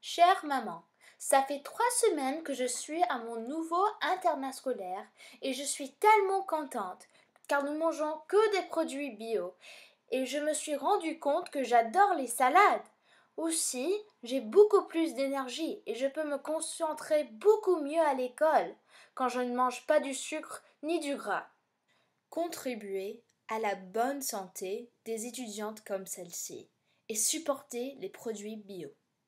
Chère maman, ça fait trois semaines que je suis à mon nouveau internat scolaire et je suis tellement contente car nous mangeons que des produits bio et je me suis rendu compte que j'adore les salades. Aussi, j'ai beaucoup plus d'énergie et je peux me concentrer beaucoup mieux à l'école quand je ne mange pas du sucre ni du gras. Contribuer à la bonne santé des étudiantes comme celle-ci et supporter les produits bio.